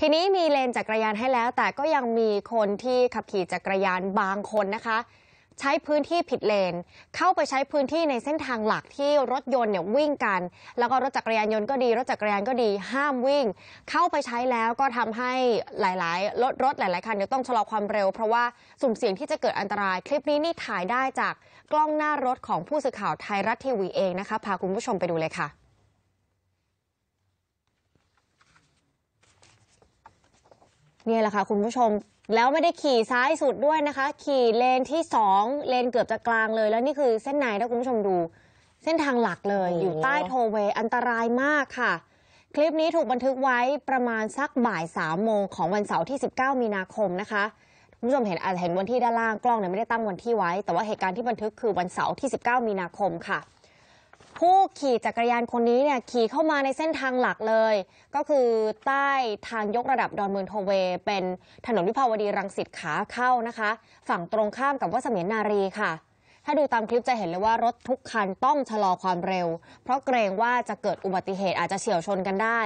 ทีนี้มีเลนจักรยานให้แล้วแต่ก็ยังมีคนที่ขับขี่จักรยานบางคนนะคะ ใช้พื้นที่ผิดเลนเข้าไปใช้พื้นที่ในเส้นทางหลักที่รถยนต์เนี่ยวิ่งกัน แล้วก็รถจักรยานยนต์ก็ดีรถจักรยานก็ดีห้ามวิ่ง เข้าไปใช้แล้วก็ทำให้หลาย ๆ รถรถหลาย ๆ คันเนี่ยต้องชะลอความเร็วเพราะว่าสุ่มเสี่ยงที่จะเกิดอันตรายคลิปนี้นี่ถ่ายได้จากกล้องหน้ารถของผู้สื่อข่าวไทยรัฐทีวีเองนะคะพาคุณผู้ชมไปดูเลยค่ะนี่แหละค่ะคุณผู้ชมแล้วไม่ได้ขี่ซ้ายสุดด้วยนะคะ ขี่เลนที่สองเลนเกือบจะกลางเลย แล้วนี่คือเส้นไหนถ้าคุณผู้ชมดู เส้นทางหลักเลยอยู่ใต้โทเวอันตรายมากค่ะคลิปนี้ถูกบันทึกไว้ประมาณสักบ่ายสามโมงของวันเสาร์ที่ 19 มีนาคมนะคะคุณผู้ชมเห็นอาจจะเห็นวันที่ด้านล่างกล้องเนี่ยไม่ได้ตั้งวันที่ไว้ แต่ว่าเหตุการณ์ที่บันทึกคือวันเสาร์ที่19 มีนาคมค่ะผู้ขี่จักรยานคนนี้เนี่ยขี่เข้ามาในเส้นทางหลักเลย ก็คือใต้ทางยกระดับดอนเมืองโทเว เป็นถนนวิภาวดีรังสิตขาเข้านะคะ ฝั่งตรงข้ามกับวัดเสมียนนารีค่ะ ถ้าดูตามคลิปจะเห็นเลยว่ารถทุกคันต้องชะลอความเร็ว เพราะเกรงว่าจะเกิดอุบัติเหตุอาจจะเฉียวชนกันได้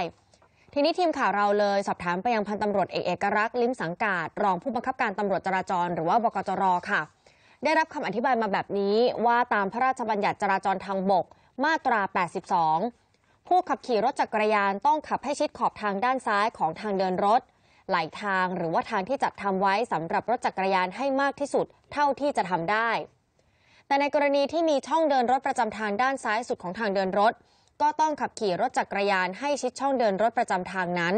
ทีนี้ทีมข่าวเราเลยสอบถามไปยังพันตำรวจเอกเอกรักษ์ลิ้มสังกาดรอง ผู้บังคับการตำรวจจราจร หรือว่าบกจรค่ะ ได้รับคำอธิบายมาแบบนี้ว่าตามพระราชบัญญัติจราจรทางบกมาตรา 82 ผู้ขับขี่รถจักรยานต้องขับให้ชิดขอบทางด้านซ้ายของทางเดินรถไหลทาง หรือว่าทางที่จัดทำไว้สำหรับรถจักรยานให้มากที่สุดเท่าที่จะทำได้ แต่ในกรณีที่มีช่องเดินรถประจำทางด้านซ้ายสุดของทางเดินรถ ก็ต้องขับขี่รถจักรยานให้ชิดช่องเดินรถประจำทางนั้น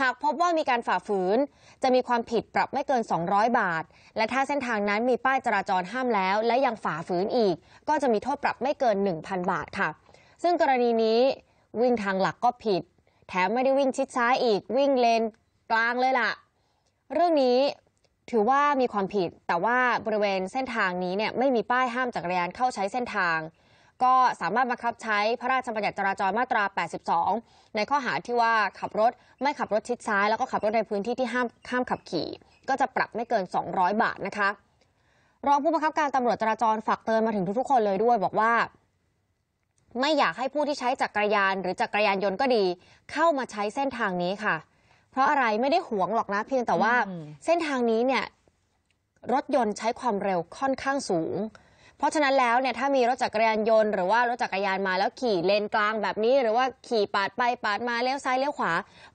หากพบว่ามีการฝ่าฝืนจะมีความผิดปรับไม่เกิน 200 บาท และถ้าเส้นทางนั้นมีป้ายจราจรห้ามแล้ว และยังฝ่าฝืนอีก ก็จะมีโทษปรับไม่เกิน 1,000 บาทค่ะ ซึ่งกรณีนี้วิ่งทางหลักก็ผิด แถมไม่ได้วิ่งชิดซ้ายอีกวิ่งเลนกลางเลยล่ะ เรื่องนี้ถือว่ามีความผิดแต่ว่าบริเวณเส้นทางนี้เนี่ยไม่มีป้ายห้ามจักรยานเข้าใช้เส้นทางก็สามารถบังคับใช้พระราชบัญญัติจราจรมาตรา 82 ในข้อหาที่ว่าขับรถไม่ขับรถชิดซ้าย แล้วก็ขับรถในพื้นที่ที่ห้ามข้ามขับขี่ ก็จะปรับไม่เกิน 200 บาทนะคะ รองผู้บังคับการตำรวจจราจรฝากเตือนมาถึงทุกๆคนเลยด้วยบอกว่า ไม่อยากให้ผู้ที่ใช้จักรยานหรือจักรยานยนต์ก็ดี เข้ามาใช้เส้นทางนี้ค่ะ เพราะอะไรไม่ได้หวงหรอกนะ เพียงแต่ว่าเส้นทางนี้เนี่ยรถยนต์ใช้ความเร็วค่อนข้างสูงเพราะฉะนั้นแล้วเนี่ยถ้ามีรถจักรยานยนต์หรือว่ารถจักรยานมาแล้วขี่เลนกลางแบบนี้ หรือว่าขี่ปาดไปปาดมาเลี้ยวซ้ายเลี้ยวขวา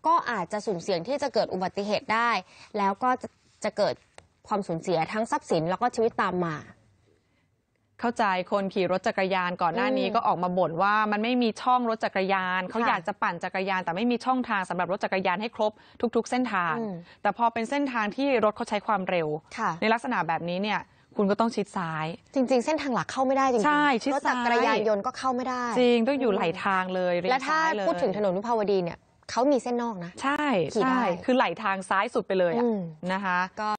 ก็อาจจะสุ่มเสี่ยงที่จะเกิดอุบัติเหตุได้ แล้วก็จะจะเกิดความสูญเสียทั้งทรัพย์สิน แล้วก็ชีวิตตามมา เข้าใจคนขี่รถจักรยานก่อนหน้านี้ก็ออกมาบ่นว่า มันไม่มีช่องรถจักรยานเขาอยากจะปั่นจักรยาน แต่ไม่มีช่องทางสำหรับรถจักรยานให้ครบ ทุกๆ เส้นทาง แต่พอเป็นเส้นทางที่รถเขาใช้ความเร็วในลักษณะแบบนี้เนี่ยคุณก็ต้องชิดซ้าย จริง ๆ เส้นทางหลักเข้าไม่ได้จริงๆใชรถจักรยานยนต์ก็เข้าไม่ได้ จริงต้องอยู่ไหลทางเลยเยและถ้าพูดถึงถนนวิภาวดีเนี่ยเขามีเส้นนอกนะ ใช่ใช่คือไหลทางซ้ายสุดไปเลยอะนะคะ